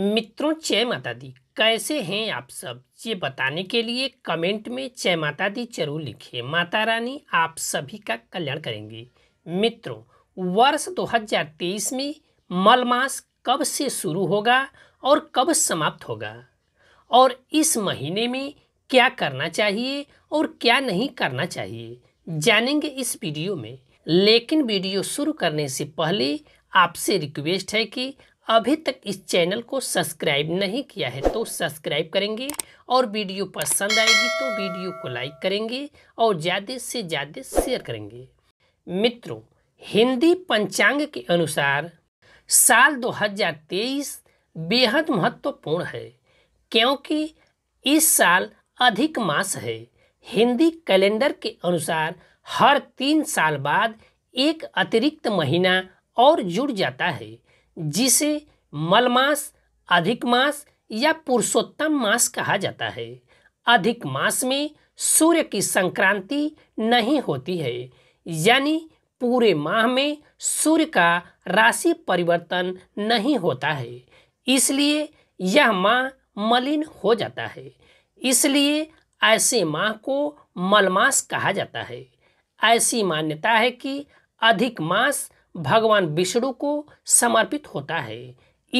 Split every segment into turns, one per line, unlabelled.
मित्रों जय माता दी कैसे हैं आप सब ये बताने के लिए कमेंट में जय माता दी जरूर लिखिए माता रानी आप सभी का कल्याण करेंगी मित्रों वर्ष 2023 में मल मास कब से शुरू होगा और कब समाप्त होगा और इस महीने में क्या करना चाहिए और क्या नहीं करना चाहिए जानेंगे इस वीडियो में लेकिन वीडियो शुरू करने से पहले आपसे रिक्वेस्ट है कि अभी तक इस चैनल को सब्सक्राइब नहीं किया है तो सब्सक्राइब करेंगे और वीडियो पसंद आएगी तो वीडियो को लाइक करेंगे और ज़्यादा से ज़्यादा शेयर करेंगे मित्रों हिंदी पंचांग के अनुसार साल 2023 बेहद महत्वपूर्ण है क्योंकि इस साल अधिक मास है हिंदी कैलेंडर के अनुसार हर तीन साल बाद एक अतिरिक्त महीना और जुड़ जाता है जिसे मलमास अधिक मास या पुरुषोत्तम मास कहा जाता है अधिक मास में सूर्य की संक्रांति नहीं होती है यानी पूरे माह में सूर्य का राशि परिवर्तन नहीं होता है इसलिए यह माह मलिन हो जाता है इसलिए ऐसे माह को मलमास कहा जाता है ऐसी मान्यता है कि अधिक मास भगवान विष्णु को समर्पित होता है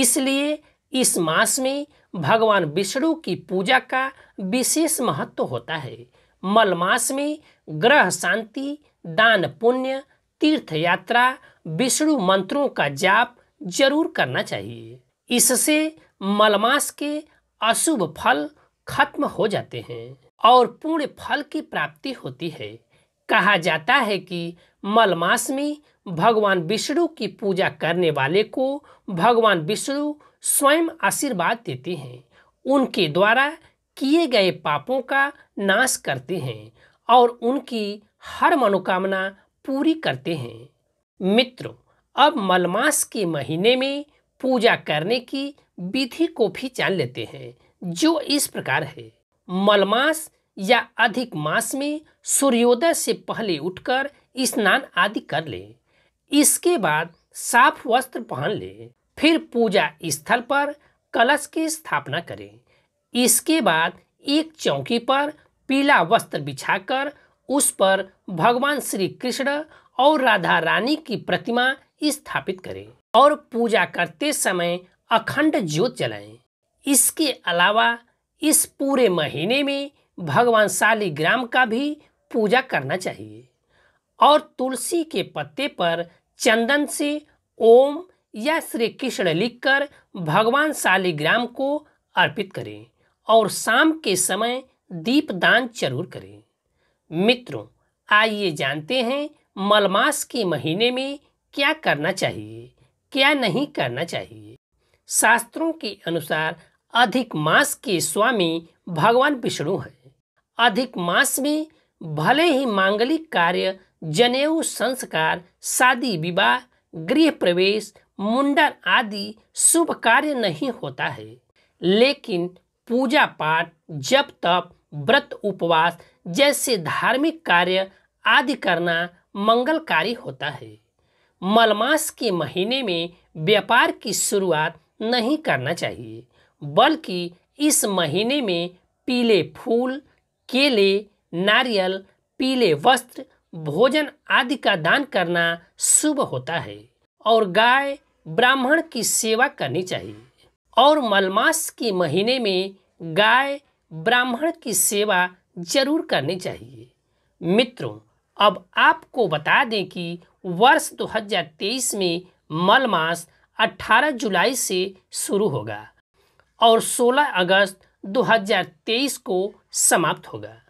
इसलिए इस मास में भगवान विष्णु की पूजा का विशेष महत्व होता है मल मास में ग्रह शांति दान पुण्य तीर्थ यात्रा विष्णु मंत्रों का जाप जरूर करना चाहिए इससे मलमास के अशुभ फल खत्म हो जाते हैं और पूर्ण फल की प्राप्ति होती है कहा जाता है कि मलमास में भगवान विष्णु की पूजा करने वाले को भगवान विष्णु स्वयं आशीर्वाद देते हैं उनके द्वारा किए गए पापों का नाश करते हैं और उनकी हर मनोकामना पूरी करते हैं मित्रों अब मलमास के महीने में पूजा करने की विधि को भी जान लेते हैं जो इस प्रकार है मलमास या अधिक मास में सूर्योदय से पहले उठकर स्नान आदि कर ले इसके बाद साफ वस्त्र पहन ले फिर पूजा स्थल पर कलश की स्थापना करें इसके बाद एक चौकी पर पीला वस्त्र बिछाकर उस पर भगवान श्री कृष्ण और राधा रानी की प्रतिमा स्थापित करें और पूजा करते समय अखंड ज्योत जलाएं। इसके अलावा इस पूरे महीने में भगवान शालीग्राम का भी पूजा करना चाहिए और तुलसी के पत्ते पर चंदन से ओम या श्री कृष्ण लिखकर भगवान शालीग्राम को अर्पित करें और शाम के समय दीपदान जरूर करें मित्रों आइए जानते हैं मलमास के महीने में क्या करना चाहिए क्या नहीं करना चाहिए शास्त्रों के अनुसार अधिक मास के स्वामी भगवान विष्णु हैं अधिक मास में भले ही मांगलिक कार्य जनेऊ संस्कार शादी विवाह गृह प्रवेश मुंडन आदि शुभ कार्य नहीं होता है लेकिन पूजा पाठ जप तप व्रत उपवास जैसे धार्मिक कार्य आदि करना मंगलकारी होता है मलमास के महीने में व्यापार की शुरुआत नहीं करना चाहिए बल्कि इस महीने में पीले फूल केले नारियल पीले वस्त्र भोजन आदि का दान करना शुभ होता है और गाय ब्राह्मण की सेवा करनी चाहिए और मलमास के महीने में गाय ब्राह्मण की सेवा जरूर करनी चाहिए मित्रों अब आपको बता दें कि वर्ष 2023 में मलमास 18 जुलाई से शुरू होगा और 16 अगस्त 2023 को समाप्त होगा